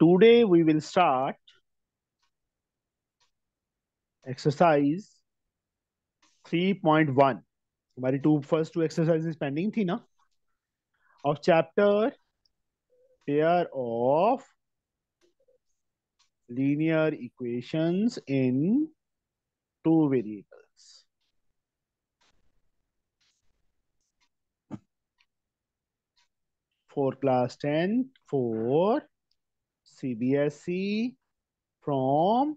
Today we will start exercise 3.1. हमारी two first two exercises pending thi na. of chapter pair of linear equations in two variables. for class 10 for CBSE from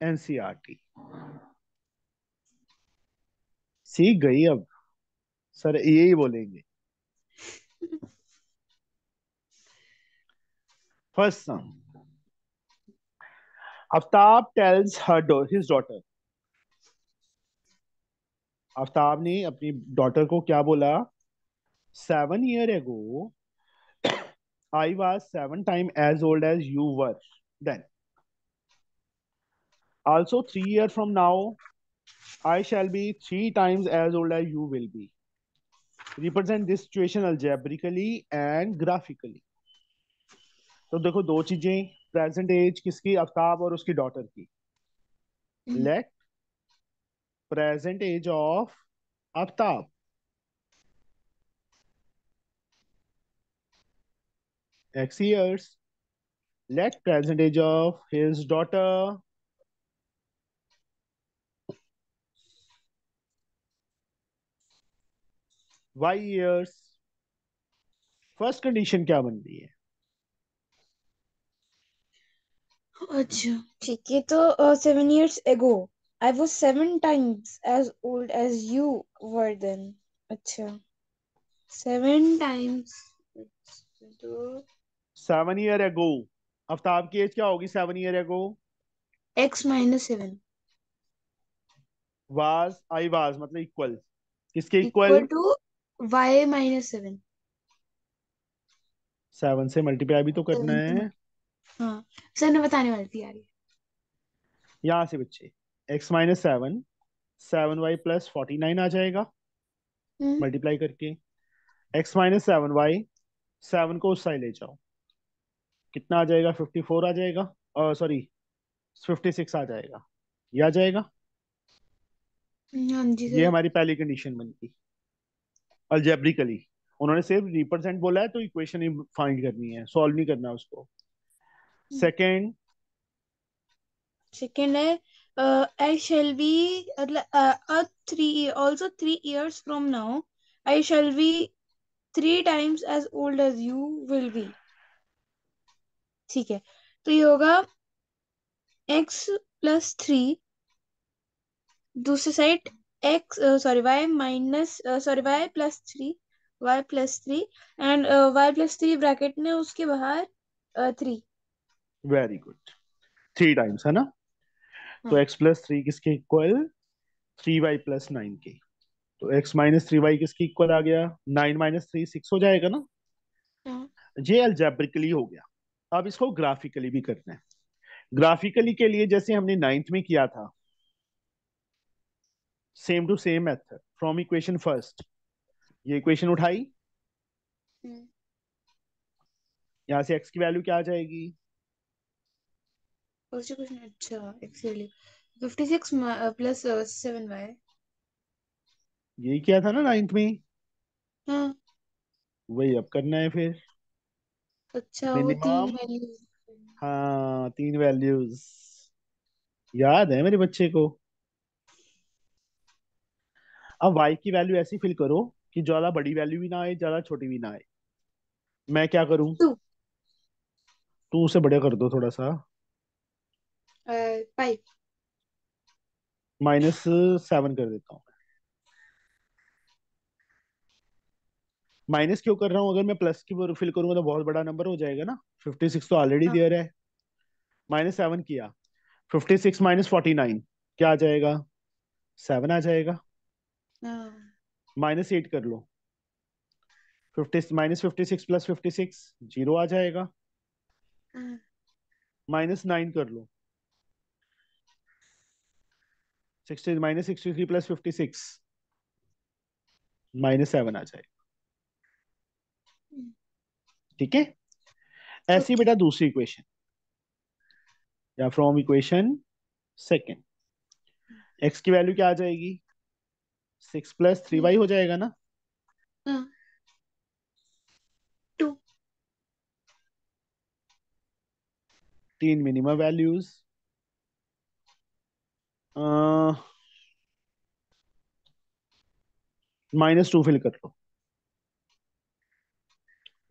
NCRT. E सीख गई अब sir यही बोलेंगे first sum Aftab tells her his daughter Aftab ने अपनी daughter को क्या बोला seven year ago I was seven times as old as you were then. Also, three years from now, I shall be three times as old as you will be. Represent this situation algebraically and graphically. तो देखो दो चीजें present as किसकी अफ्ताब और उसकी daughter की let present age of Aftab x years. Let present age of his daughter y years. First condition क्या बन रही है अच्छा ठीक है तो seven years ago I was seven times as old as you were then अच्छा सेवन टाइम्स तो सेवन ईयर एगो आफ्ताब की एज क्या होगी seven year ago x minus seven was I was मतलब इक्वल किसके equal to y minus seven seven से multiply भी तो करना है हाँ सर ने बताने वाली थी यार यहाँ से बच्चे x minus seven seven y plus forty nine आ जाएगा मल्टीप्लाई हम्म। करके x minus seven y seven को उस साइड ले जाओ कितना आ जाएगा फिफ्टी फोर आ जाएगा सॉरी फिफ्टी सिक्स आ जाएगा ये आ जाएगा हाँ ये हमारी पहली कंडीशन बनती अल्जेब्रिकली उन्होंने सिर्फ रिप्रेजेंट बोला है तो इक्वेशन ही फाइंड करनी है सॉल्व नहीं करना उसको सेकेंड सेकेंड है आई शैल बी मतलब three also three years from now I shall be three times as old as you will be ठीक है तो ये होगा एक्स प्लस थ्री दूसरी side x sorry y minus sorry y plus three y plus three and y plus three bracket में उसके बाहर three very good three times है ना तो एक्स प्लस थ्री किसके equal three y plus nine के तो एक्स माइनस थ्री वाई किसके इक्वल आ गया नाइन माइनस थ्री सिक्स हो जाएगा ना हाँ। ये अल्जेब्रिकली हो गया अब इसको ग्राफिकली भी करना है ग्राफिकली के लिए जैसे हमने नाइन्थ में किया था same to same method from equation first ये इक्वेशन उठाई हम्म। यहां से एक्स की वैल्यू क्या आ जाएगी अच्छा प्लस सेवन वाई यही किया था ना नाइन्थ में हाँ वही अब करना है फिर अच्छा वो तीन मिनिमम हाँ तीन वैल्यूज याद है मेरे बच्चे को अब वाई की वैल्यू ऐसी फिल करो कि ज्यादा बड़ी वैल्यू भी ना आए ज्यादा छोटी भी ना आए मैं क्या करूं तू टू से बड़े कर दो थोड़ा सा फाइव माइनस सेवन कर देता हूँ माइनस क्यों कर रहा हूँ अगर मैं प्लस की फिल करूंगा तो बहुत बड़ा नंबर हो जाएगा ना फिफ्टी सिक्स तो ऑलरेडी देयर हाँ। है माइनस सेवन किया fifty six minus forty nine क्या आ जाएगा सेवन आ जाएगा माइनस हाँ। एट कर लो fifty minus fifty six plus fifty six zero आ जाएगा माइनस हाँ। नाइन कर लो sixty minus sixty three plus fifty six minus seven आ जाएगा ठीक है ऐसी बेटा दूसरी इक्वेशन या फ्रॉम इक्वेशन सेकेंड एक्स की वैल्यू क्या आ जाएगी सिक्स प्लस थ्री वाई हो जाएगा ना टू हाँ। तीन minimum values minus two fill कर लो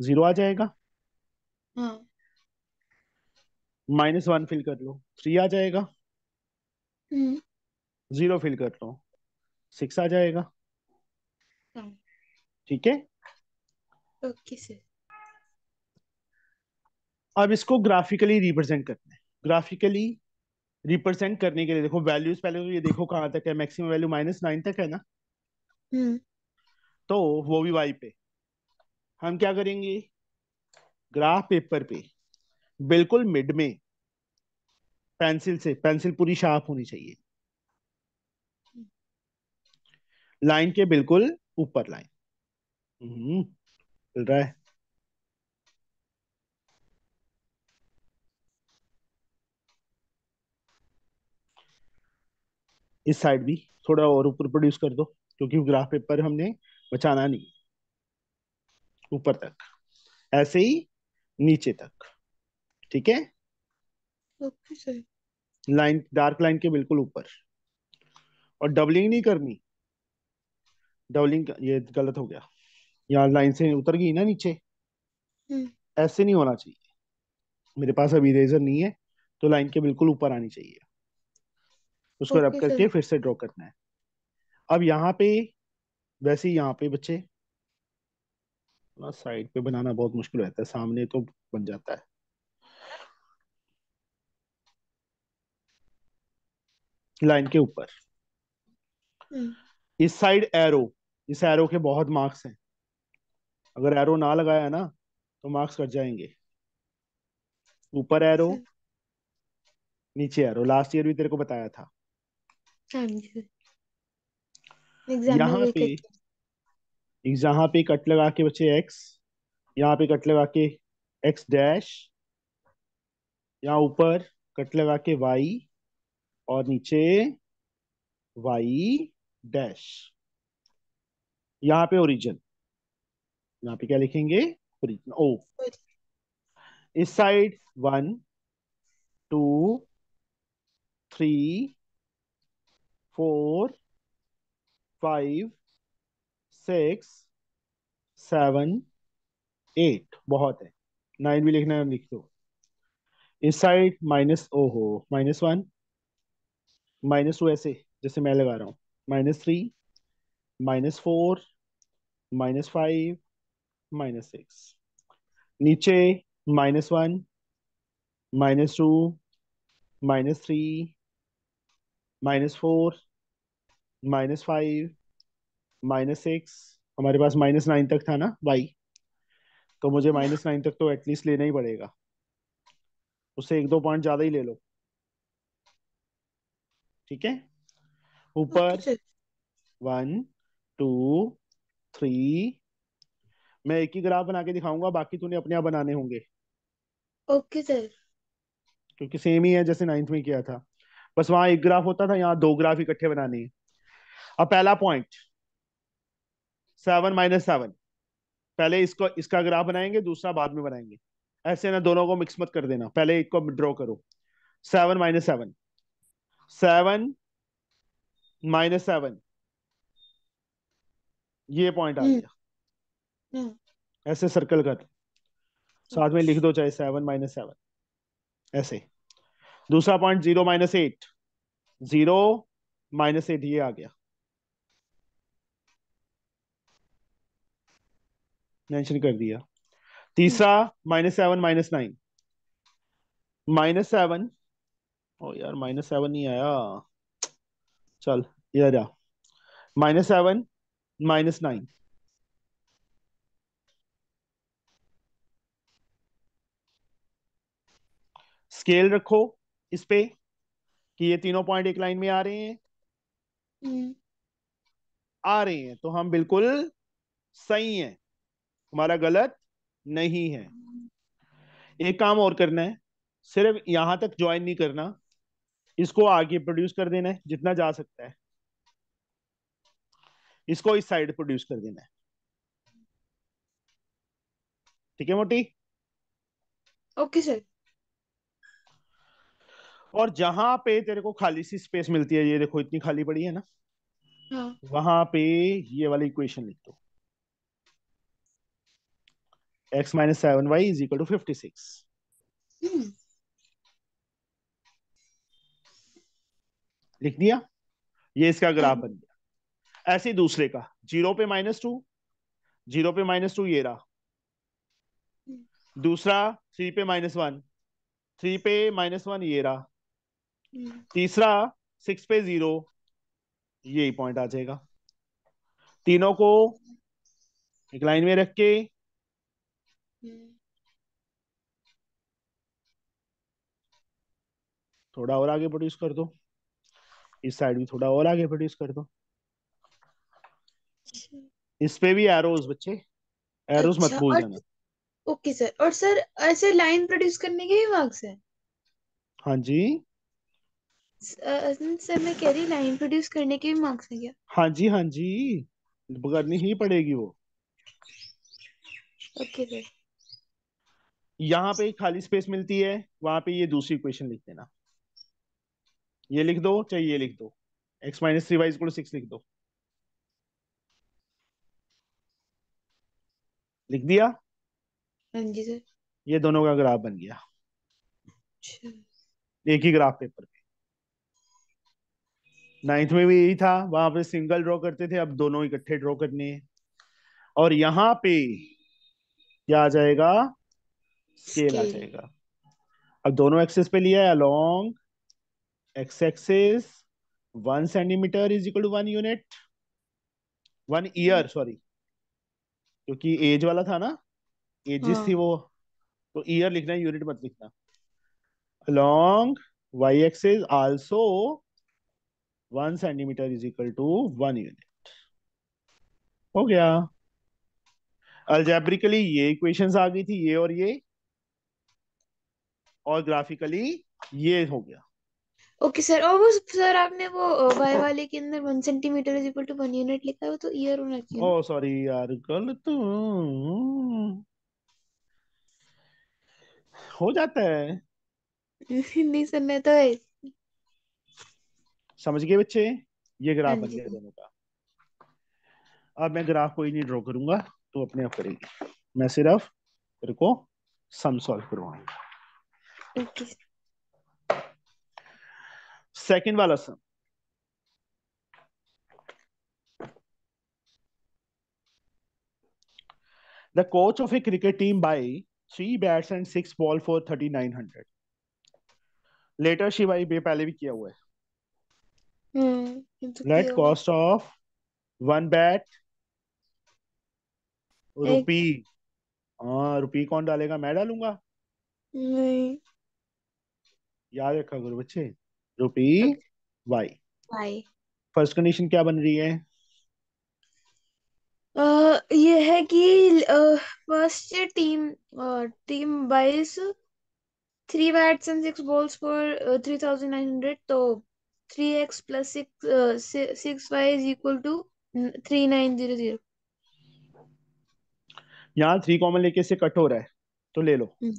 जीरो आ जाएगा हाँ। माइनस वन फिल कर लो थ्री आ जाएगा हम्म। जीरो फिल कर लो सिक्स आ जाएगा हाँ। ठीक है ओके सर अब इसको ग्राफिकली रिप्रेजेंट करना है ग्राफिकली रिप्रेजेंट करने के लिए देखो वैल्यूज पहले तो ये देखो कहाँ तक है मैक्सिमम वैल्यू माइनस नाइन तक है ना हम्म। तो वो भी वाई पे हम क्या करेंगे ग्राफ पेपर पे बिल्कुल मिड में पेंसिल से पेंसिल पूरी शार्प होनी चाहिए लाइन के बिल्कुल ऊपर लाइन हम्म, चल रहा है इस साइड भी थोड़ा और ऊपर प्रोड्यूस कर दो क्योंकि ग्राफ पेपर हमने बचाना नहीं ऊपर तक ऐसे ही नीचे तक ठीक है लाइन डार्क लाइन के बिल्कुल ऊपर और डबलिंग नहीं करनी डबलिंग ये गलत हो गया यहाँ लाइन से उतर गई ना नीचे हम्म। ऐसे नहीं होना चाहिए मेरे पास अभी रेजर नहीं है तो लाइन के बिल्कुल ऊपर आनी चाहिए उसको रब करके फिर से ड्रॉ करना है अब यहाँ पे वैसे ही यहाँ पे बच्चे ना साइड पे बनाना बहुत मुश्किल रहता है सामने तो बन जाता है लाइन के ऊपर हम्म। इस साइड एरो इस एरो के बहुत मार्क्स हैं अगर एरो ना लगाया ना तो मार्क्स कट जाएंगे ऊपर एरो अच्छा। नीचे एरो लास्ट ईयर भी तेरे को बताया था हाँ यहाँ पे यहाँ पे कट लगा के बचे एक्स यहाँ पे कट लगा के एक्स डैश यहाँ ऊपर कट लगा के वाई और नीचे वाई डैश यहाँ पे ओरिजिन यहाँ पे क्या लिखेंगे ओरिजिन ओ oh। इस side one two three four five six seven eight बहुत है नाइन भी लिखना है लिख दो इस साइड माइनस ओ हो माइनस वन माइनस टू ऐसे जैसे मैं लगा रहा हूँ minus three minus four minus five minus six नीचे minus one minus two minus three minus four minus five minus six हमारे पास माइनस नाइन तक था ना वाई तो मुझे माइनस नाइन तक तो एटलीस्ट लेना ही पड़ेगा उससे एक दो पॉइंट ज्यादा ही ले लो ठीक है ऊपर वन टू थ्री मैं एक ही ग्राफ बना के दिखाऊंगा बाकी तूने अपने आप बनाने होंगे ओके सर क्योंकि सेम ही है जैसे नाइन्थ में किया था बस वहां एक ग्राफ होता था यहाँ दो ग्राफ इकट्ठे बनाने हैं अब पहला पॉइंट सेवन माइनस सेवन पहले इसको इसका ग्राफ बनाएंगे दूसरा बाद में बनाएंगे ऐसे ना दोनों को मिक्स मत कर देना पहले इसको ड्रॉ करो seven minus seven seven minus seven ये पॉइंट आ हम्म। गया हम्म। ऐसे सर्कल कर साथ में लिख दो चाहे सेवन माइनस सेवन ऐसे दूसरा point zero minus eight zero minus eight ये आ गया मेंशन कर दिया तीसरा minus seven minus nine minus seven ओ यार माइनस सेवन नहीं आया चल इधर रहा minus seven minus nine scale रखो इस पे कि ये तीनों पॉइंट एक लाइन में आ रहे हैं हम्म। आ रहे हैं तो हम बिल्कुल सही हैं हमारा गलत नहीं है एक काम और करना है सिर्फ यहां तक ज्वाइन नहीं करना इसको आगे प्रोड्यूस कर देना है जितना जा सकता है इसको इस साइड प्रोड्यूस कर देना है ठीक है मोटी ओके सर और जहां पे तेरे को खाली सी स्पेस मिलती है ये देखो इतनी खाली पड़ी है ना हाँ. वहां पे ये वाली इक्वेशन लिख दो x minus y is equal to 56. Hmm. लिख दिया ये इसका ग्राफ बन गया ऐसे दूसरे का जीरो पे माइनस टू जीरो पे माइनस टू ये रहा hmm. दूसरा थ्री पे माइनस वन थ्री पे माइनस वन ये रहा hmm. तीसरा सिक्स पे जीरो यही पॉइंट आ जाएगा तीनों को एक लाइन में रख के थोड़ा और आगे प्रोड्यूस कर दो इस साइड भी थोड़ा और आगे प्रोड्यूस कर दो अच्छा। इस पे भी एरोज बच्चे एरोज मत अच्छा, भूल जाना ओके सर और सर ऐसे लाइन प्रोड्यूस करने के ही मार्क्स हैं हाँ जी सर मैं कह रही लाइन प्रोड्यूस करने के भी मार्क्स हैं क्या हाँ जी हाँ जी करनी ही पड़ेगी वो ओके सर यहां पे खाली स्पेस मिलती है वहां पे ये दूसरी इक्वेशन लिख देना ये लिख दो चाहे ये लिख दो x minus three y six लिख दो लिख दिया हाँ जी सर ये दोनों का ग्राफ बन गया अच्छा। एक ही ग्राफ पेपर पे नाइन्थ में भी यही था वहां पे सिंगल ड्रॉ करते थे अब दोनों इकट्ठे ड्रॉ करने हैं और यहां पे क्या आ जाएगा स्केल आ जाएगा अब दोनों एक्सेस पे लिया है along x axis one centimetre is equal to one unit one year sorry क्योंकि एज वाला था ना एजिस थी हाँ। वो तो ईयर लिखना है यूनिट मत लिखना along y axis also one centimetre is equal to one unit हो गया अल्जेब्रिकली ये इक्वेशंस आ गई थी ये और ये और ग्राफिकली ये हो गया ओके सर और वो सर आपने वो वाई वाले के अंदर one centimetre is equal to one unit लिखा है वो तो ईयर होना चाहिए ओ oh, सॉरी यार गलत हो जाता है नहीं सर मैं तो है समझ गए बच्चे ये ग्राफ हाँ बन गया दोनों का अब मैं ग्राफ कोई नहीं ड्रॉ करूंगा तो अपने आप करेगी मैं सिर्फ तेरे को सम सॉल्व करवाऊंगा सेकंड वाला सम The coach of a cricket team buy three bats and six ball for thirty nine hundred. Later she buy ये पहले भी किया हुआ है. हम्म. Net cost of one bat रुपी. हाँ रुपी कौन डालेगा मैं डालूंगा. नहीं. याद रखा करो बच्चे rupee y y first condition क्या बन रही है uh, ये है कि first team team wise three bats and six balls for three thousand nine hundred तो three x plus six six y is equal to three nine zero zero यहाँ three common लेके से कट हो रहा है तो ले लो हम्म।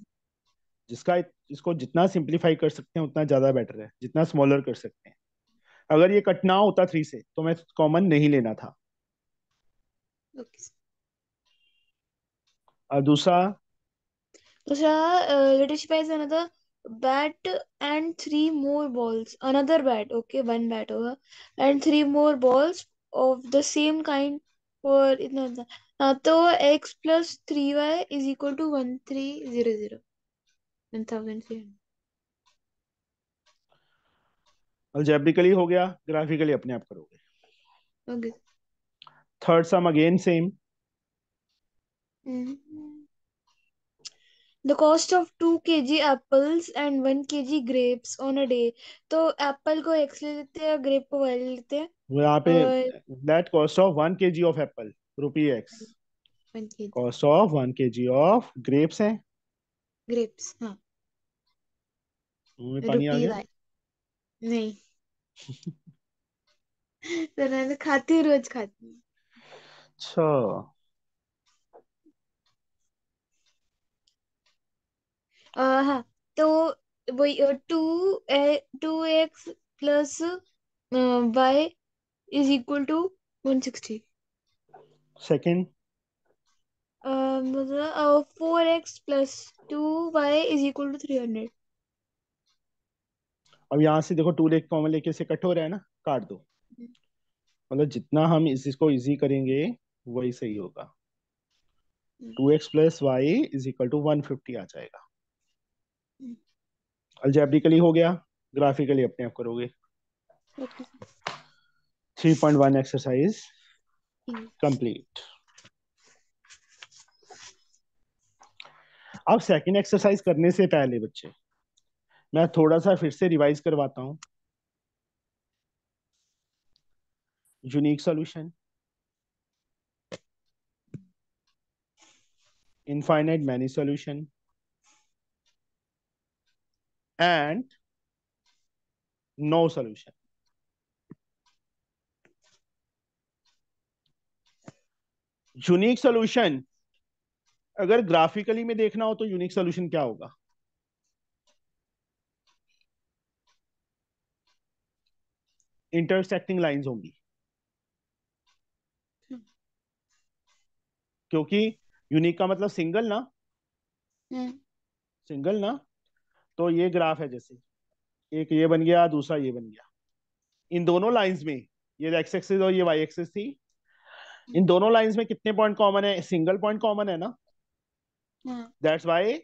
जिसका इसको जितना सिंप्लीफाई कर सकते हैं उतना ज़्यादा बेटर है जितना स्मॉलर कर सकते हैं अगर ये कट ना होता थ्री से तो मैं कॉमन नहीं लेना था और दूसरा दूसरा another bat and three more balls another bat okay one bat होगा and three more balls of the same kind for इतना तो x plus three y is equal to one three zero zero 10,000 algebraically हो गया graphically अपने आप करोगे okay third sum again same The cost of 2 kg apples and 1 kg grapes on a day. तो apple को x ले लेते हैं ग्रेप को y ले लेते हैं वो यहाँ पे that cost of 1 kg of apple rupee x cost of 1 kg of grapes है ग्रेप्स हाँ रुपी पानी आ गया वाली नहीं तो मैं तो खाती हूँ रोज खाती हूँ अच्छा अ, हाँ तो वही two a two x plus y is equal to one sixty second मतलब four x plus two y is equal to three hundred अब यहाँ से देखो टू लेके कॉमन लेके इसे कट हो रहा है ना काट दो मतलब जितना हम इस इसको इजी करेंगे वही सही होगा two x plus y is equal to one fifty आ जाएगा अल्जेब्रिकली हो गया ग्राफिकली अपने आप करोगे three point one exercise complete अब सेकंड एक्सरसाइज करने से पहले बच्चे मैं थोड़ा सा फिर से रिवाइज करवाता हूं unique solution infinite many solution and no solution unique solution अगर ग्राफिकली में देखना हो तो यूनिक सोल्यूशन क्या होगा इंटरसेक्टिंग लाइंस होंगी हम्म। क्योंकि यूनिक का मतलब सिंगल ना सिंगल हम्म। ना तो ये ग्राफ है जैसे एक ये बन गया दूसरा ये बन गया इन दोनों लाइंस में ये एक्स एक्सिस और ये वाई एक्सिस थी इन दोनों लाइंस में कितने पॉइंट कॉमन है सिंगल पॉइंट कॉमन है ना दैट्स हम्म। वाई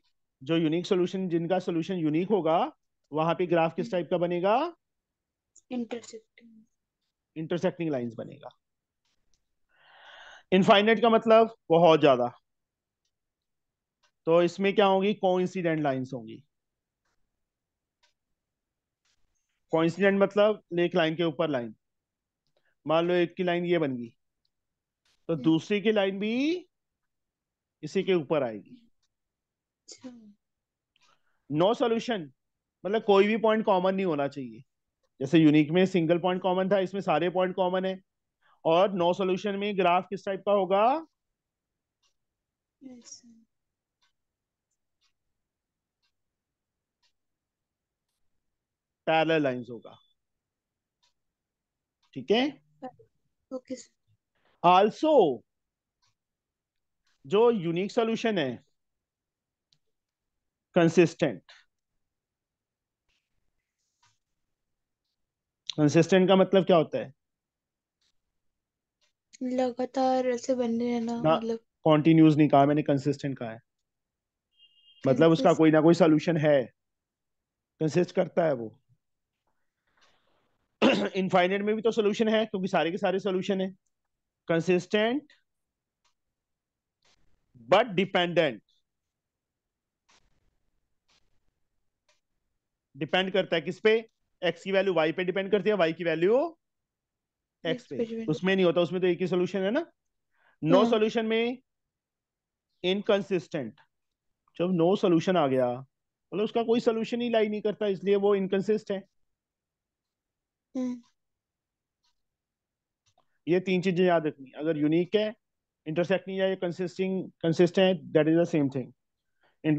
जो यूनिक सोल्यूशन जिनका सोल्यूशन यूनिक होगा वहां पे ग्राफ किस टाइप का बनेगा इंटरसेक्टिंग इंटरसेक्टिंग लाइंस बनेगा इनफाइनेट का मतलब बहुत ज्यादा तो इसमें क्या होगी कोइंसिडेंट लाइंस होंगी कोइंसिडेंट मतलब एक लाइन के ऊपर लाइन मान लो एक की लाइन ये बन गई तो हम्म। दूसरी की लाइन भी इसी के ऊपर आएगी नो अच्छा। सोल्यूशन मतलब कोई भी पॉइंट कॉमन नहीं होना चाहिए जैसे यूनिक में सिंगल पॉइंट कॉमन था इसमें सारे पॉइंट कॉमन है और नो सोल्यूशन में ग्राफ किस टाइप का होगा yes, लाइंस होगा ठीक है ओके आल्सो जो यूनिक सॉल्यूशन है कंसिस्टेंट कंसिस्टेंट का मतलब क्या होता है लगातार ऐसे बने रहना मतलब कॉन्टिन्यूस नहीं कहा मैंने कंसिस्टेंट कहा है मतलब उसका कोई ना कोई सोल्यूशन है कंसिस्ट करता है वो इनफाइनेट में भी तो सोल्यूशन है क्योंकि सारे के सारे सोल्यूशन है कंसिस्टेंट बट डिपेंडेंट डिपेंड करता है किस पे एक्स की वैल्यू वाई पे डिपेंड करती है वाई की वैल्यू एक्स पे उसमें नहीं होता उसमें तो एक ही सोल्यूशन है ना नो सोल्यूशन हाँ। में इनकन्सिस्टेंट जब नो सोल्यूशन आ गया मतलब उसका कोई सोल्यूशन ही लाई नहीं करता इसलिए वो इनकन्सिस्ट है हम्म। ये तीन चीजें याद रखनी अगर यूनिक है इंटरसेक्ट नहीं है कंसिस्टिंग कंसिस्ट है that is the same thing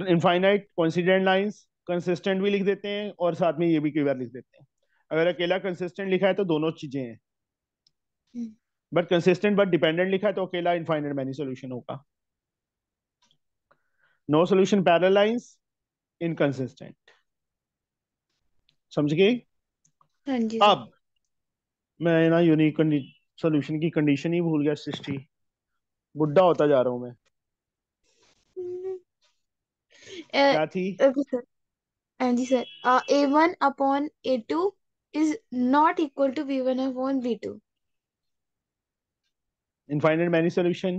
infinite coincident lines consistent भी लिख देते हैं और साथ में ये भी कई बार लिख देते हैं अगर अकेला कंसिस्टेंट लिखा है तो दोनों चीजें हैं बट कंसिस्टेंट बट डिपेंडेंट लिखा है तो अकेला इनफाइनेट मैनी सोल्यूशन होगा नो सोल्यूशन पैरालाइंस इनकंसिस्टेंट समझ गए हाँ अब मैं ना यूनिक सोल्यूशन की कंडीशन ही भूल गया सृष्टि बुढ़ा होता जा रहा हूं मैं uh, क्या थी uh, and he said uh, a1 upon a2 is not equal to v1 upon v2 in finite many solution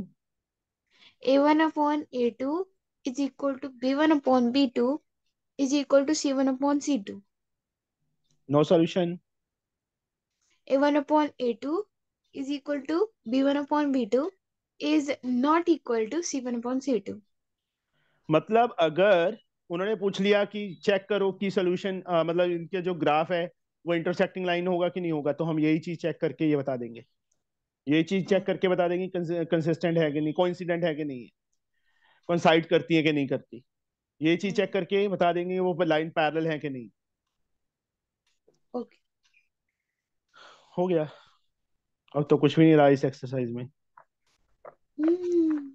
a1 upon a2 is equal to b1 upon b2 is equal to c1 upon c2 no solution a1 upon a2 is equal to b1 upon b2 is not equal to c1 upon c2 मतलब अगर उन्होंने पूछ लिया कि check करो कि solution मतलब इनके जो ग्राफ है वो इंटरसेक्टिंग लाइन होगा कि नहीं होगा तो हम यही चीज चेक करके ये बता देंगे ये चीज चेक करके बता देंगे कंसिस्टेंट है कि नहीं कोइंसिडेंट है कि नहीं है कंसाइड करती है कि नहीं करती ये चीज चेक करके बता देंगे वो लाइन पैरल है कि नहीं हो गया अब तो कुछ भी नहीं रहा इस एक्सरसाइज में hmm.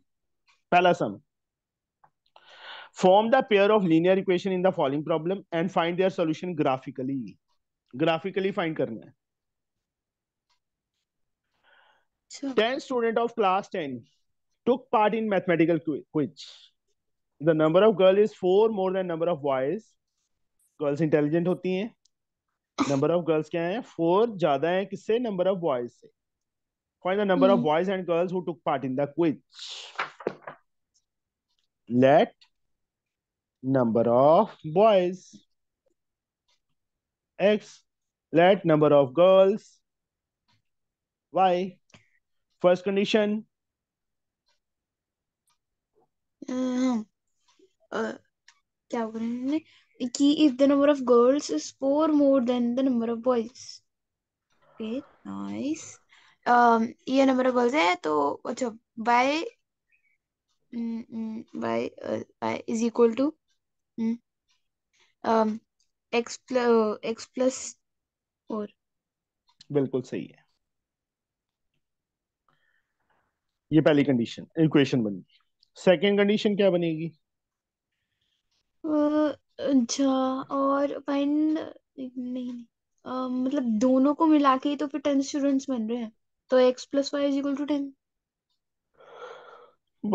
पहला सम Form the pair of linear equation in the following problem and find their solution graphically. Graphically find करना है. Sure. Ten student of class ten took part in mathematical quiz. The number of girls is four more than number of boys. Girls intelligent होती हैं. Number of girls क्या है four ज्यादा है किससे boys of boys से find the number of hmm. boys and girls who took part in the quiz. Let number of boys. X, let number of girls. Y, first condition. Um, uh, क्या if the number of girls is four more than the number of boys. Okay, nice. Um, ये number of girls है तो अच्छा by by mm, mm, uh, by is equal to Hmm. Um, x plus x बिल्कुल सही है ये पहली condition equation बन गई सेकेंड कंडीशन क्या बनेगी अच्छा और फाइन नहीं नहीं मतलब दोनों को मिला के तो फिर टेन स्टूडेंट्स बन रहे हैं तो x plus y is equal to ten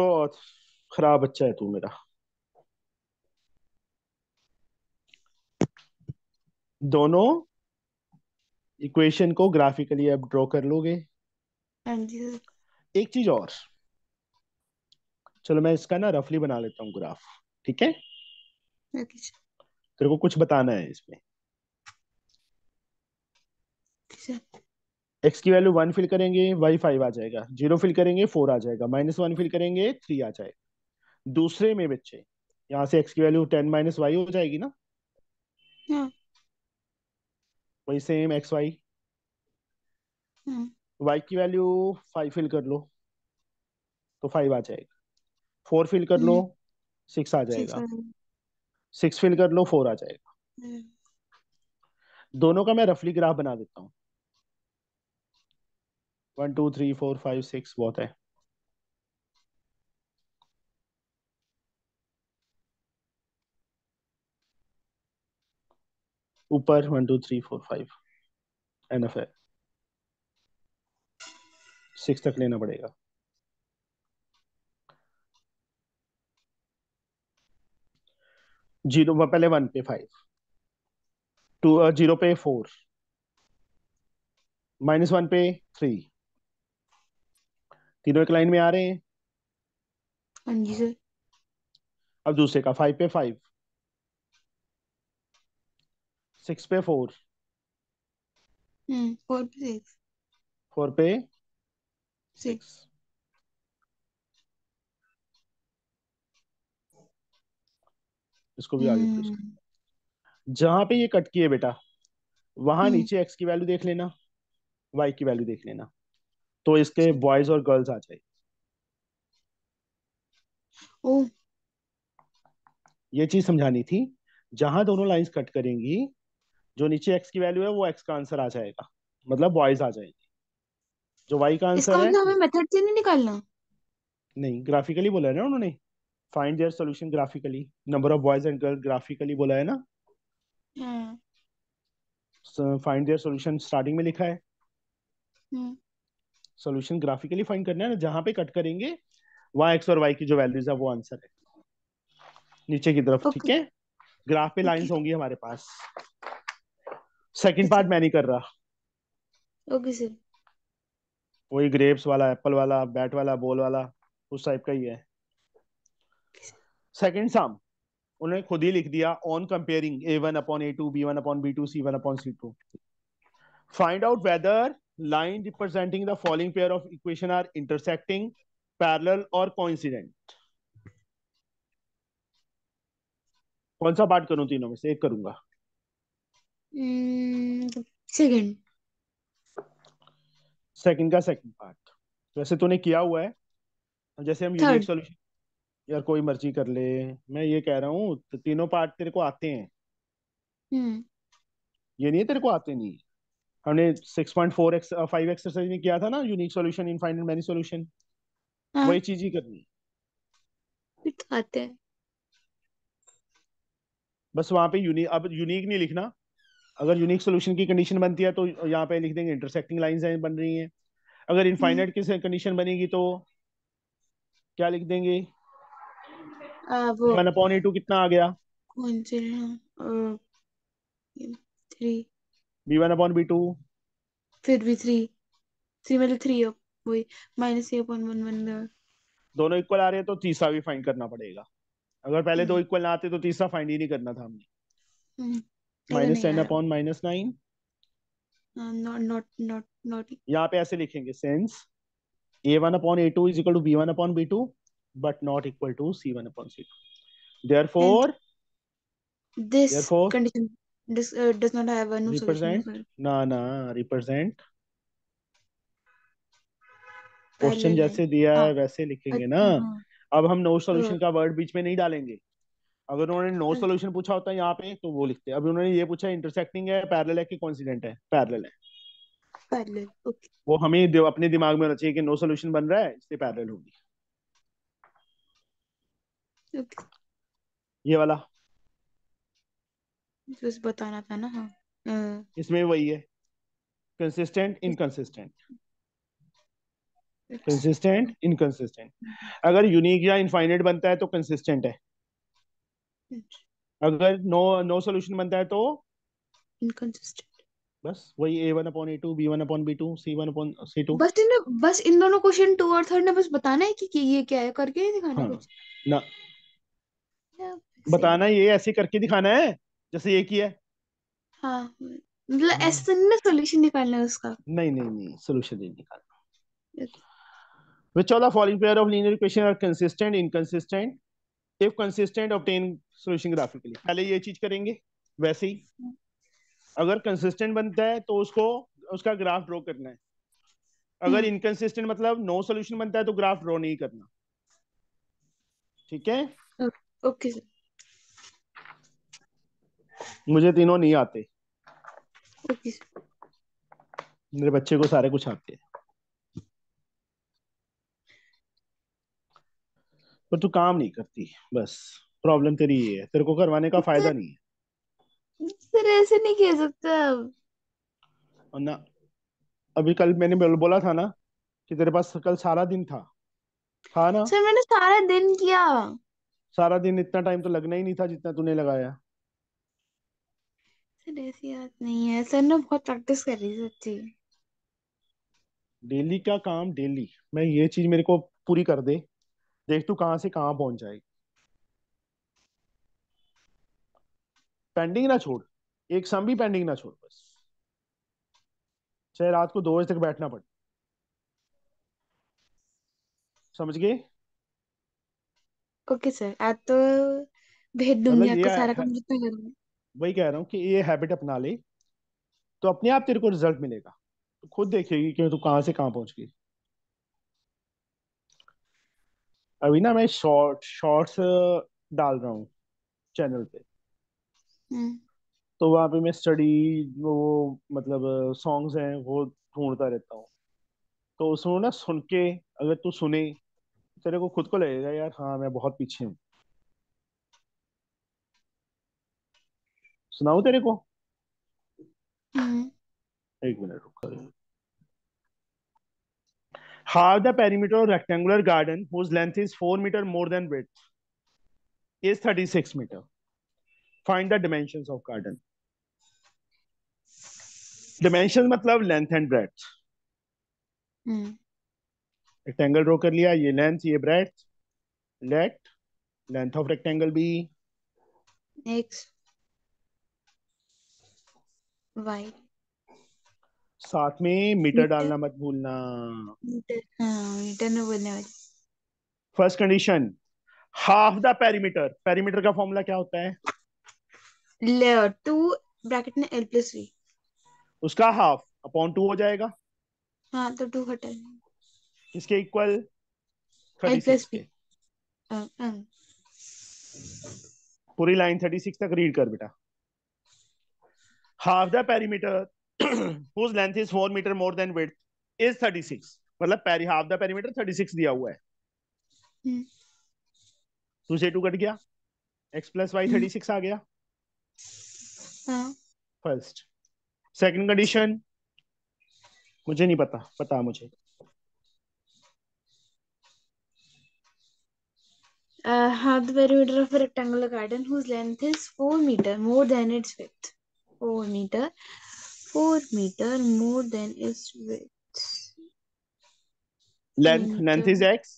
बहुत खराब बच्चा है तू मेरा दोनों इक्वेशन को ग्राफिकली आप ड्रॉ कर लोगे हाँ एक चीज और चलो मैं इसका ना रफली बना लेता हूँ ग्राफ ठीक है तेरे को कुछ बताना है इसमें एक्स की वैल्यू वन फिल करेंगे वाई फाइव आ जाएगा जीरो फिल करेंगे फोर आ जाएगा माइनस वन फिल करेंगे थ्री आ जाएगा दूसरे में बच्चे यहाँ से एक्स की वैल्यू टेन माइनस वाई हो जाएगी ना हाँ। वही सेम एक्स वाई वाई की वैल्यू फाइव फिल कर लो तो फाइव आ जाएगा फोर फिल कर लो सिक्स हम्म। आ जाएगा सिक्स फिल कर लो फोर आ जाएगा हम्म। दोनों का मैं रफली ग्राफ बना देता हूँ one two three four five six बहुत है ऊपर one two three four five N F है सिक्स तक लेना पड़ेगा जीरो पहले वन पे फाइव टू uh, जीरो पे फोर माइनस वन पे थ्री तीनों एक लाइन में आ रहे हैं हाँ जी सर अब दूसरे का फाइव पे फाइव सिक्स पे फोर फोर hmm, पे सिक्स फोर पे सिक्स इसको भी आगे hmm. जहां पे ये कट किए बेटा वहां hmm. नीचे एक्स की वैल्यू देख लेना वाई की वैल्यू देख लेना तो इसके बॉयज और गर्ल्स आ जाए ओ oh. ये चीज समझानी थी जहां दोनों लाइंस कट करेंगी जो नीचे एक्स की वैल्यू है वो एक्स का आंसर आ जाएगा मतलब बॉयज आ जाएगी जो वाई का आंसर है मतलब हमें मेथड से नहीं निकालना नहीं ग्राफिकली बोला है ना उन्होंने find their solution graphically number of boys and girls graphically बोला है ना फाइंड देयर सॉल्यूशन स्टार्टिंग में लिखा है सॉल्यूशन ग्राफिकली फाइंड करना है ना जहां पे कट करेंगे वहां एक्स और वाई की जो वैल्यूज है वो आंसर है नीचे की तरफ ठीक okay. है ग्राफ पे लाइंस okay. होंगी हमारे पास सेकंड पार्ट मैं नहीं कर रहा ओके सर वही ग्रेप्स वाला एप्पल वाला बैट वाला बॉल वाला उस टाइप का ही है सेकंड साम उन्होंने खुद ही लिख दिया on comparing a one upon a two b one upon b two c one upon c two find out whether line representing the following pair of equation are intersecting parallel और coincident कौन सा part करूं तीनों में से एक करूंगा second hmm, second का सेकंड पार्ट वैसे तूने किया हुआ है जैसे हम यूनिक सॉल्यूशन यार कोई मर्जी कर ले मैं ये कह रहा हूँ तो तीनों पार्ट तेरे को आते हैं हम्म ये नहीं है तेरे को आते नहीं हमने six point four x five exercise में किया था ना unique solution infinite many solution वही चीज ही करनी आते हैं बस वहां पे यूनिक अब यूनिक नहीं लिखना अगर यूनिक सोल्यूशन की कंडीशन बनती है तो यहाँ पे लिख देंगे इंटरसेक्टिंग लाइन बन रही है अगर इनफाइनाइट की कंडीशन बनेगी तो क्या लिख देंगे आ, वो, ए कितना आ गया बी वन अपॉन फिर भी थ्री थ्री मतलब थ्री वही माइनस दोनों इक्वल आ रहे हैं तो तीसरा भी फाइंड करना पड़ेगा अगर पहले दो इक्वल हम्म। ना आते तो तीसरा फाइंड ही नहीं करना था हमने हम्म। Minus ten upon minus nine यहाँ पे ऐसे लिखेंगे since a one upon a two is equal to b one upon b two but not equal to c one upon c two therefore this Therefore, ना ना uh, represent question जैसे दिया है हाँ। वैसे लिखेंगे ना हाँ। अब हम नो तो सॉल्यूशन का वर्ड बीच में नहीं डालेंगे अगर उन्होंने नो सोल्यूशन हम्म। पूछा होता है यहाँ पे तो वो लिखते अभी उन्होंने ये पूछा इंटरसेक्टिंग है पैरेलल है कि कॉन्सिडेंट है पैरेलल है पैरेलल वो हमें अपने दिमाग में होना चाहिए कि नो सोल्यूशन बन रहा है इसलिए पैरेलल होगी ये वाला बताना था ना हाँ इसमें वही है कंसिस्टेंट इनकंसिस्टेंट कंसिस्टेंट इनकंसिस्टेंट अगर यूनिक या इनफाइनाइट बनता है तो कंसिस्टेंट है अगर नो नो सोल्यूशन बनता है तो इनकंसिस्टेंट बस वही a one upon a two b one upon b two c one upon c two बस इन बस इन दोनों क्वेश्चन टू और थर्ड ने बस बताना है कि, कि ये क्या है करके ही दिखाना है हाँ, ना ना बताना ये ऐसे करके दिखाना है जैसे ये किया है हाँ मतलब हाँ. ऐसे ना सॉल्यूशन निकालना है उसका नहीं नहीं नहीं सॉल्यूशन नहीं निकालना which all the following pair of linear equation are consistent inconsistent if consistent obtain solution graphically पहले ये चीज करेंगे वैसे ही अगर कंसिस्टेंट बनता है तो उसको उसका ग्राफ ड्रॉ करना है अगर इनकंसिस्टेंट हम्म। मतलब नो no सोल्यूशन बनता है तो ग्राफ ड्रॉ नहीं करना ठीक है ओके okay. मुझे तीनों नहीं आते okay. मेरे बच्चे को सारे कुछ आते हैं पर तू काम नहीं करती बस प्रॉब्लम तेरी ये है तेरे को करवाने का फायदा नहीं है सर ऐसे नहीं कह सकता ना अभी कल मैंने बोला था ना कि तेरे पास कल सारा दिन था था ना सर अच्छा, मैंने सारा दिन किया सारा दिन इतना टाइम तो लगना ही नहीं था जितना तूने लगाया सर ऐसी बात नहीं है सर ना बहुत प्रैक्टिस कर रही सच्ची डेली का काम डेली मैं ये चीज मेरे को पूरी कर दे देख तू कहां से कहां पहुंच जाएगी पेंडिंग ना छोड़ एक सम भी पेंडिंग ना छोड़ बस चाहे रात को दो बजे तक बैठना पड़े समझ गए ओके सर आज तो भेज दूंगी मतलब सारा काम जितना करूंगी वही कह रहा हूँ कि ये हैबिट अपना ले तो अपने आप तेरे को रिजल्ट मिलेगा तो खुद देखेगी कि तू कहां से कहां पहुंच गई अभी ना मैं शॉर्ट शॉर्ट्स डाल रहा हूँ चैनल पे हम्म। तो वहां पे मैं स्टडी वो मतलब सॉन्ग्स हैं वो ढूंढता रहता हूँ तो उसमें ना सुन के अगर तू सुने तेरे को खुद को लगेगा यार हाँ मैं बहुत पीछे हूँ सुनाऊ तेरे को हम्म। एक मिनट रुक कर half the perimeter of rectangular garden whose length is 4 meter more than width is 36 meter find the dimensions of garden dimensions मतलब length and breadth rectangle draw कर लिया ये लेंथ ये breadth let length of rectangle be x y साथ में metre डालना मत भूलना मीटर हाँ, ना बोलने वाली first condition half the perimeter perimeter का फॉर्मूला क्या होता है लेयर टू ब्रैकेट में एल प्लस वी उसका हाफ अपॉन टू हो जाएगा हाँ तो टू हटा इसके इक्वल एल प्लस वी पूरी लाइन थर्टी सिक्स तक रीड कर बेटा half the perimeter whose length is 4 meter more than width is 36 मतलब पेरी हाफ द पेरीमीटर 36 दिया हुआ है hmm. से टू कट गया x plus y thirty six आ गया फर्स्ट सेकंड कंडीशन मुझे नहीं पता पता मुझे Uh, half the perimeter of a rectangular garden whose length is 4 meter more than its width 4 meter 4 meter more than its width. Length, meter. length is x.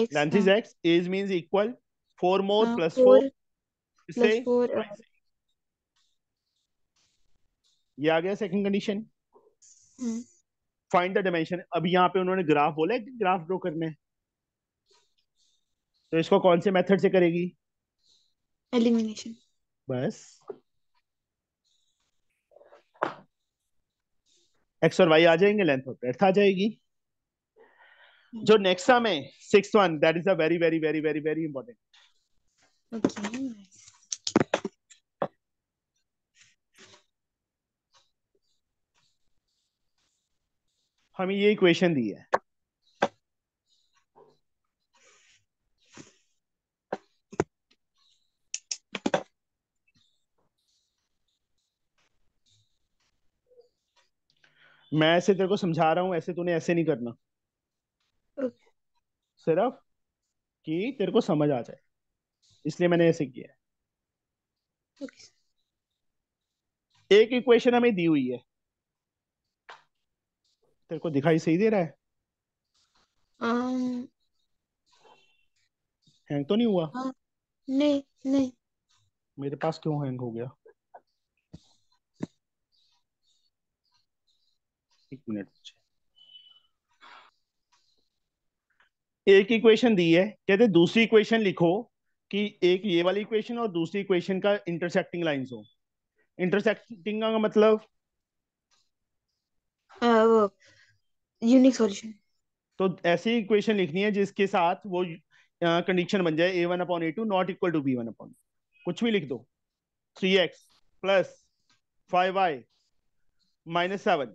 x length uh, is x. Is means equal. 4 more uh, plus 4. 4 plus say, 4. Uh, ये आ गया second condition find the dimension अब यहाँ पे उन्होंने graph बोला है graph draw करना है तो इसको कौन से मेथड से करेगी एलिमिनेशन बस एक्स और वाई आ जाएंगे लेंथ और ब्रेथ आ जाएगी जो नेक्सा में six one that is a very very very very very important हमें ये इक्वेशन दी है मैं ऐसे तेरे को समझा रहा हूँ ऐसे तूने ऐसे नहीं करना सिर्फ कि तेरे को समझ आ जाए इसलिए मैंने ऐसे किया एक इक्वेशन हमें दी हुई है तेरे को दिखाई सही दे रहा है um... हैंग तो नहीं हुआ uh, नहीं नहीं मेरे पास क्यों हैंग हो गया एक मिनट एक इक्वेशन दी है कहते दूसरी इक्वेशन लिखो कि एक ये वाली इक्वेशन और दूसरी इक्वेशन का इंटरसेक्टिंग लाइंस हो इंटरसेक्टिंग का मतलब यूनिक uh, सॉल्यूशन तो ऐसी इक्वेशन लिखनी है जिसके साथ वो कंडीशन बन जाए a one upon a two not equal to b one upon कुछ भी लिख दो three x plus five y minus seven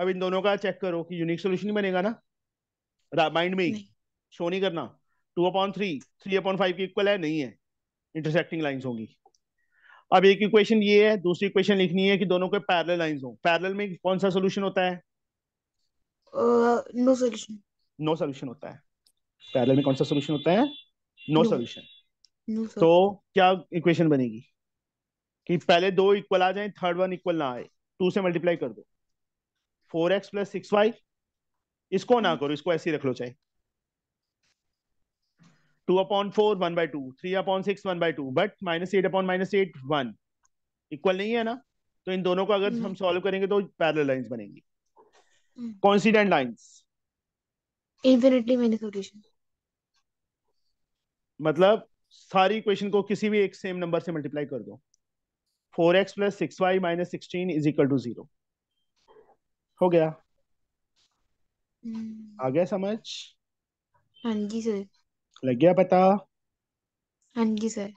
अब इन दोनों का चेक करो कि यूनिक सोल्यूशन ही बनेगा ना माइंड में शो नहीं करना two upon three three upon five की इक्वल है नहीं है इंटरसेक्टिंग लाइन होंगी अब एक इक्वेशन ये है दूसरी इक्वेशन लिखनी है कि दोनों के पैरल लाइन हो पैरल में कौन सा सोल्यूशन होता है नो सोल्यूशन नो सोल्यूशन होता है पैरल में कौन सा सोल्यूशन होता है नो सोल्यूशन तो क्या इक्वेशन बनेगी कि पहले दो इक्वल आ जाए थर्ड वन इक्वल ना आए टू से मल्टीप्लाई कर दो four x plus six y इसको ना हम्म। करो इसको ऐसे ही रख लो चाहे two upon four one by two three upon six one by two but minus eight upon minus eight one equal नहीं है ना तो इन दोनों को अगर हम्म। हम सॉल्व करेंगे तो पैरल लाइंस बनेंगी हम्म। Coincident lines infinitely many solution मतलब सारी इक्वेशन को किसी भी एक सेम नंबर से मल्टीप्लाई कर दो four x plus six y minus sixteen is equal to zero हो गया हम्म। आ गया समझ हाँ जी सर लग गया पता हाँ जी सर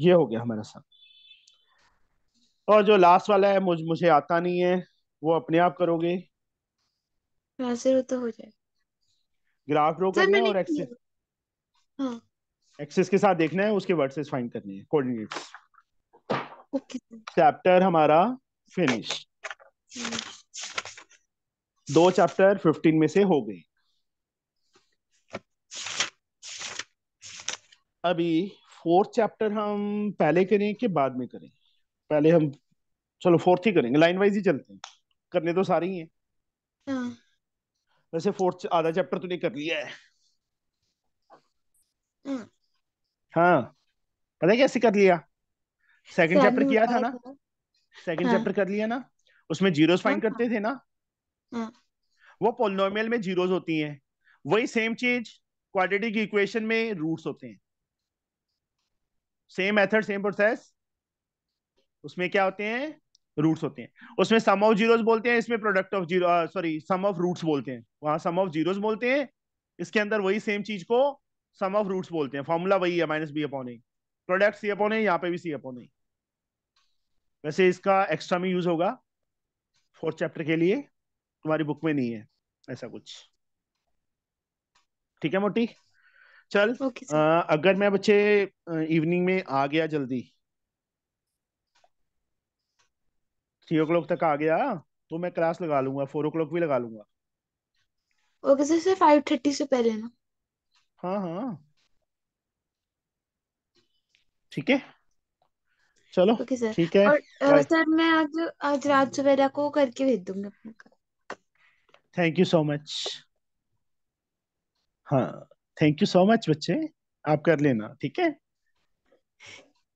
ये हो गया हमारा सब और जो लास्ट वाला है मुझ मुझे आता नहीं है वो अपने आप करोगे सर हाँ, वो तो हो जाए ग्राफ ड्रॉ करना है और एक्सिस हाँ एक्सिस के साथ देखना है उसके वर्सेस फाइंड करनी है कोऑर्डिनेट्स ओके चैप्टर हमारा फिनिश दो चैप्टर फिफ्टीन में से हो गए अभी फोर्थ चैप्टर हम पहले करें कि बाद में करें पहले हम चलो फोर्थ ही करेंगे लाइन वाइज ही चलते हैं करने तो सारे ही हैं हाँ। वैसे फोर्थ आधा चैप्टर तूने कर लिया है हाँ।, हाँ पता है कैसे कर लिया सेकंड चैप्टर किया था ना सेकंड चैप्टर हाँ। कर लिया ना उसमें जीरोस फाइंड करते थे ना हाँ। वो पोलिनोमियल में जीरोस होती हैं वही सेम चीज क्वाड्रेटिक इक्वेशन में रूट्स होते हैं सेम मेथड सेम प्रोसेस उसमें क्या होते हैं रूट्स होते हैं उसमें सम ऑफ जीरोस बोलते हैं इसमें product of zero sorry sum of roots बोलते हैं वहां सम ऑफ जीरोस बोलते हैं इसके अंदर वही सेम चीज को सम ऑफ रूट्स बोलते हैं फॉर्मूला वही है minus b upon a product c upon a यहाँ पे भी सी अपॉन ए वैसे इसका एक्स्ट्रा में यूज होगा फोर्थ चैप्टर के लिए तुम्हारी बुक में नहीं है ऐसा कुछ ठीक है मोटी चल okay, आ, अगर मैं बच्चे इवनिंग में आ गया जल्दी थ्री ओ क्लॉक तक आ गया तो मैं क्लास लगा लूंगा फोर ओ क्लॉक भी लगा लूंगा okay sir sir five thirty से पहले ना हाँ हाँ ठीक है चलो ओके सर ठीक है और सर मैं आज आज रात सुबह को करके भेज दूंगी अपने थैंक यू सो मच हाँ थैंक यू सो मच बच्चे आप कर लेना ठीक है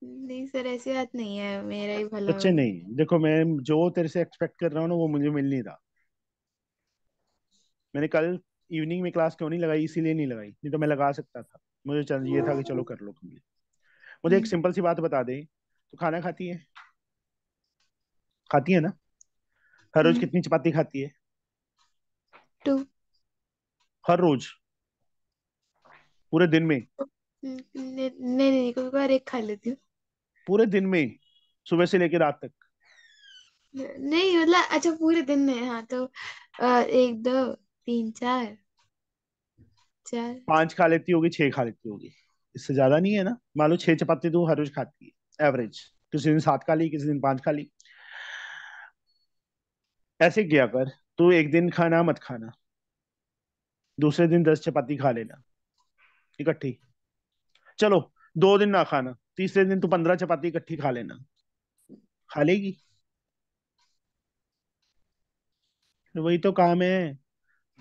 नहीं सर ऐसी बात नहीं है मेरा ही भला बच्चे नहीं देखो मैं जो तेरे से एक्सपेक्ट कर रहा हूँ ना वो मुझे मिल नहीं रहा मैंने कल इवनिंग में क्लास क्यों नहीं लगाई इसीलिए नहीं लगाई नहीं तो मैं लगा सकता था मुझे ये था कि चलो कर लो कम्प्लीट मुझे एक सिंपल हम्म। सी बात बता दे तो खाना खाती है खाती है ना हर रोज हम्म। कितनी चपाती खाती है टू हर रोज पूरे दिन में नहीं नहीं कभी कभार एक खा लेती हूँ पूरे दिन में सुबह से लेकर रात तक नहीं मतलब अच्छा पूरे दिन में हाँ तो एक दो तीन चार चार पांच खा लेती होगी छह खा लेती होगी इससे ज्यादा नहीं है ना मान लो छह चपाती तो हर रोज खाती है एवरेज किसी दिन सात खा ली किसी दिन पांच खा ली ऐसे किया कर तू एक दिन खाना मत खाना दूसरे दिन दस चपाती खा लेना इकट्ठी चलो दो दिन ना खाना तीसरे दिन तो पंद्रह चपाती इकट्ठी खा लेना खा लेगी वही तो काम है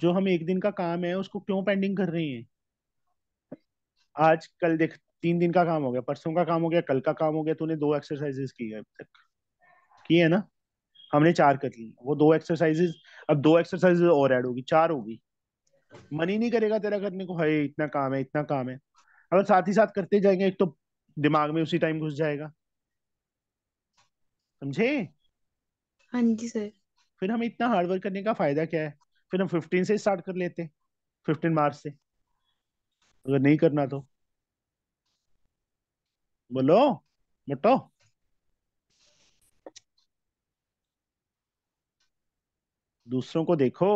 जो हम एक दिन का काम है उसको क्यों पेंडिंग कर रही हैं आज कल देख तीन दिन का काम हो गया परसों का काम हो गया कल का काम हो गया तूने दो एक्सरसाइजेस की है अब तक की है ना हमने चार कर ली वो दो एक्सरसाइजेज अब दो एक्सरसाइज और ऐड होगी चार होगी मन ही नहीं करेगा तेरा करने को हाई इतना काम है इतना काम है अगर साथ ही साथ करते जाएंगे एक तो दिमाग में उसी टाइम घुस जाएगा समझे हाँ जी सर फिर हमें इतना हार्ड वर्क करने का फायदा क्या है फिर हम फिफ्टीन से स्टार्ट कर लेते हैं फिफ्टीन मार्च से अगर नहीं करना तो बोलो मोटो दूसरों को देखो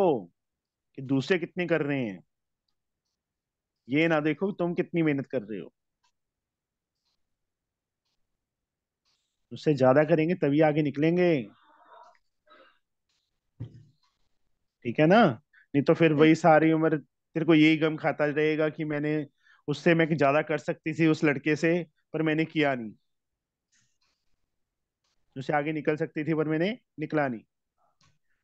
कि दूसरे कितने कर रहे हैं ये ना देखो तुम कितनी मेहनत कर रहे हो उससे ज्यादा करेंगे तभी आगे निकलेंगे ठीक है ना नहीं तो फिर वही सारी उम्र तेरे को यही गम खाता रहेगा कि मैंने उससे मैं ज्यादा कर सकती थी उस लड़के से पर मैंने किया नहीं उससे आगे निकल सकती थी पर मैंने निकला नहीं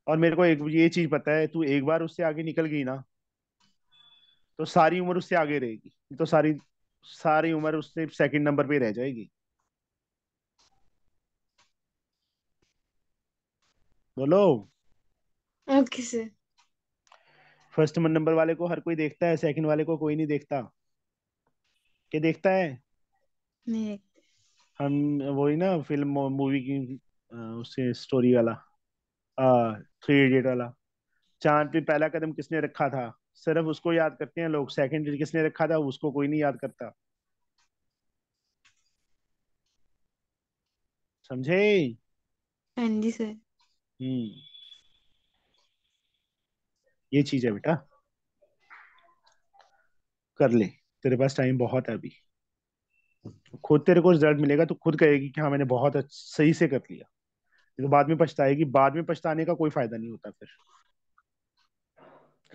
और मेरे को एक ये चीज पता है तू एक बार उससे आगे निकल गई ना तो सारी उम्र उससे आगे रहेगी तो सारी सारी उम्र उससे सेकंड नंबर पे रह जाएगी बोलो ओके सर फर्स्ट नंबर वाले को हर कोई देखता है सेकंड वाले को कोई नहीं देखता क्या देखता है नहीं हम वही ना फिल्म मूवी की उससे स्टोरी वाला थ्री इडियट तो वाला चांद पे पहला कदम किसने रखा था सिर्फ उसको याद करते हैं लोग सेकंड किसने रखा था उसको कोई नहीं याद करता समझे हाँ जी सर हम्म ये चीज है बेटा कर ले तेरे पास टाइम बहुत है अभी खुद तेरे को रिजल्ट मिलेगा तो खुद कहेगी कि हाँ मैंने बहुत सही से कर लिया तो बाद में पछताएगी बाद में पछताने का कोई फायदा नहीं होता फिर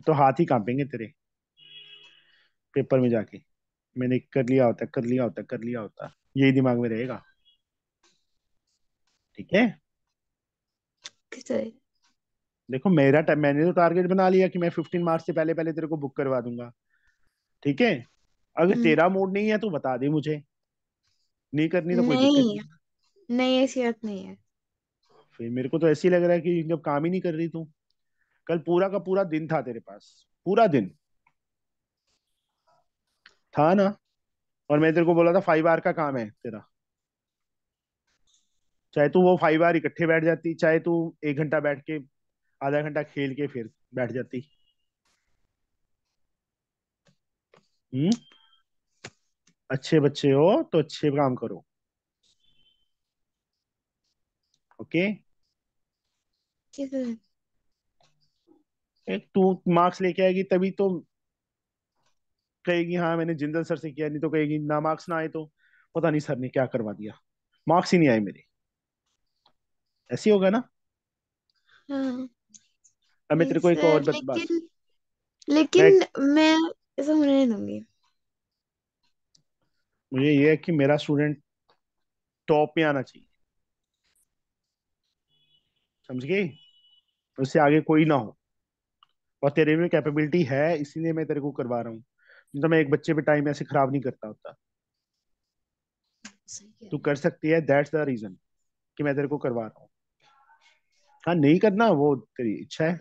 तो हाथ ही कांपेंगे तेरे पेपर में जाके मैंने कर लिया होता कर लिया होता कर लिया होता यही दिमाग में रहेगा ठीक है देखो मेरा मैंने तो टारगेट बना लिया कि मैं फिफ्टीन मार्च से पहले पहले तेरे को बुक करवा दूंगा ठीक है अगर हम्म। तेरा मूड नहीं है तो बता दे मुझे नहीं करनी तो कोई नहीं नहीं नहीं ऐसी बात नहीं है फिर मेरे को तो ऐसे ही लग रहा है कि जब काम ही नहीं कर रही तू कल पूरा का पूरा दिन था तेरे पास पूरा दिन था ना और मैं तेरे को बोला था फाइव आर का काम है तेरा चाहे तू वो फाइव आर इकट्ठे बैठ जाती चाहे तू एक घंटा बैठ के आधा घंटा खेल के फिर बैठ जाती हम्म अच्छे बच्चे हो तो अच्छे काम करो ओके एक तू मार्क्स लेके आएगी तभी तो कहेगी हाँ मैंने जिंदल सर से किया नहीं तो कहेगी ना मार्क्स ना आए तो पता नहीं सर ने क्या करवा दिया मार्क्स ही नहीं आए मेरे ऐसे होगा ना हाँ अब मैं तेरे को एक और बत, लेकिन, बात लेकिन मैं, मैं ऐसा होने नहीं दूंगी मुझे ये है कि मेरा स्टूडेंट टॉप में आना चाहिए समझ गई उससे आगे कोई ना हो और तेरे में कैपेबिलिटी है इसीलिए मैं तेरे को करवा रहा हूँ तो मैं एक बच्चे पे टाइम ऐसे खराब नहीं करता होता तू कर सकती है दैट्स द रीजन कि मैं तेरे को करवा रहा हूँ हाँ नहीं करना वो तेरी इच्छा है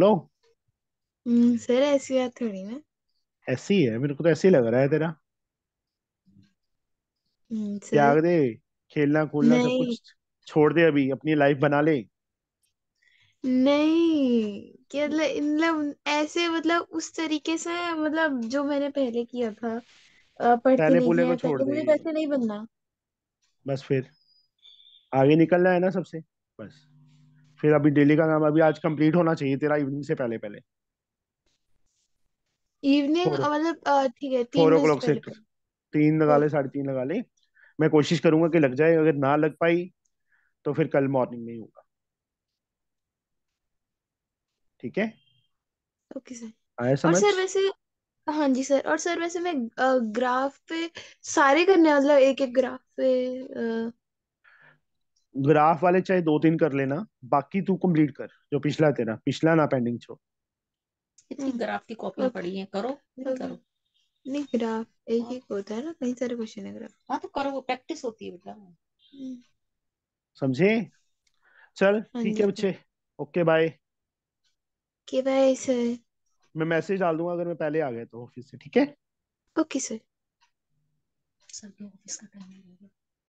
लो हम्म, सर ऐसी बात थोड़ी ना ऐसी है मेरे को तो ऐसे ही लग रहा है तेरा हम्म, त्याग दे खेलना कूदना सब कुछ छोड़ दे अभी अपनी लाइफ बना ले नहीं मतलब, मतलब ऐसे मतलब उस तरीके से मतलब जो मैंने पहले किया था पढ़ती पहले नहीं बूले को है छोड़ पहले मुझे वैसे नहीं बनना बस फिर आगे निकलना है ना सबसे बस फिर अभी डेली का काम अभी आज कंप्लीट होना चाहिए तेरा इवनिंग से पहले पहले इवनिंग फोर मतलब ठीक है फोर तीन ओ बजे क्लॉक से पहले पहले तीन लगा ले साढ़े तीन लगा ले मैं कोशिश करूंगा कि लग जाए अगर ना लग पाई तो फिर कल मॉर्निंग में ही होगा ठीक है ओके सर आया समझ और सर वैसे हाँ जी सर और सर वैसे मैं ग्राफ पे सारे करने मतलब एक एक ग्राफ पे आ... ग्राफ वाले चाहे दो तीन कर लेना बाकी तू कंप्लीट कर जो पिछला तेरा पिछला ना पेंडिंग छो ग्राफ की कॉपी पड़ी है करो नहीं करो नहीं ग्राफ एक ही हाँ। होता है ना कई सारे क्वेश्चन है ग्राफ हाँ तो करो वो प्रैक्टिस होती है बेटा हम्म। समझे चल हाँ ठीक है बच्चे okay bye okay bye sir मैं मैसेज डाल दूंगा अगर मैं पहले आ गया तो ऑफिस से ठीक है ओके सर सब लोग ऑफिस का टाइम